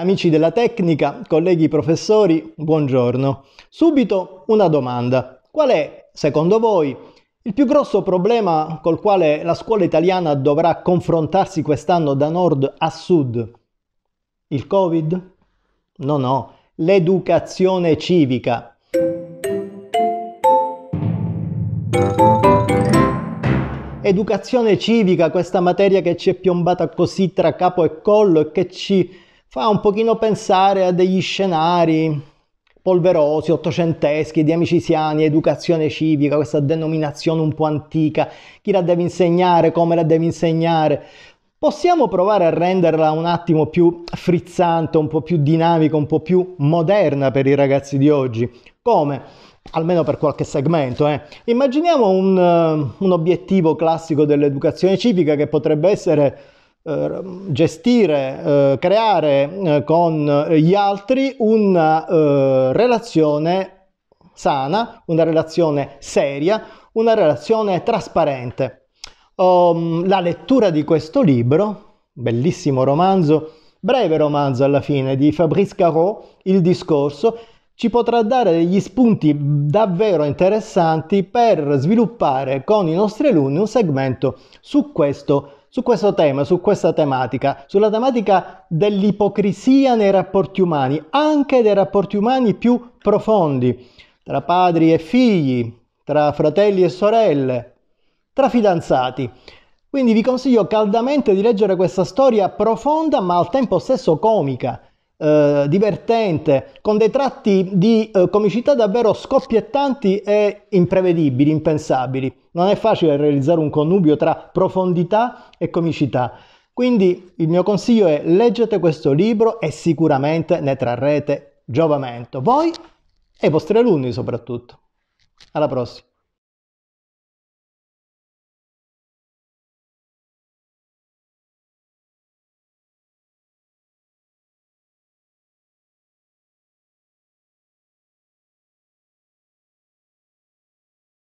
Amici della tecnica, colleghi professori, buongiorno. Subito una domanda. Qual è, secondo voi, il più grosso problema col quale la scuola italiana dovrà confrontarsi quest'anno da nord a sud? Il Covid? No, no, l'educazione civica. Educazione civica, questa materia che ci è piombata così tra capo e collo e che ci fa un pochino pensare a degli scenari polverosi, ottocenteschi, di amicisiani, educazione civica, questa denominazione un po' antica, chi la deve insegnare, come la deve insegnare. Possiamo provare a renderla un attimo più frizzante, un po' più dinamica, un po' più moderna per i ragazzi di oggi. Come? Almeno per qualche segmento. Eh. Immaginiamo un, eh, un obiettivo classico dell'educazione civica che potrebbe essere eh, gestire, eh, creare eh, con gli altri una relazione sana, una relazione seria, una relazione trasparente. Um, la lettura di questo libro, bellissimo romanzo, breve romanzo alla fine di Fabrice Caro, Il discorso, ci potrà dare degli spunti davvero interessanti per sviluppare con i nostri alunni un segmento su questo su questo tema, su questa tematica, sulla tematica dell'ipocrisia nei rapporti umani, anche dei rapporti umani più profondi, tra padri e figli, tra fratelli e sorelle, tra fidanzati. Quindi vi consiglio caldamente di leggere questa storia profonda ma al tempo stesso comica eh, divertente, con dei tratti di eh, comicità davvero scoppiettanti e imprevedibili, impensabili. Non è facile realizzare un connubio tra profondità e comicità. Quindi il mio consiglio è leggete questo libro e sicuramente ne trarrete giovamento, voi e i vostri alunni soprattutto. Alla prossima!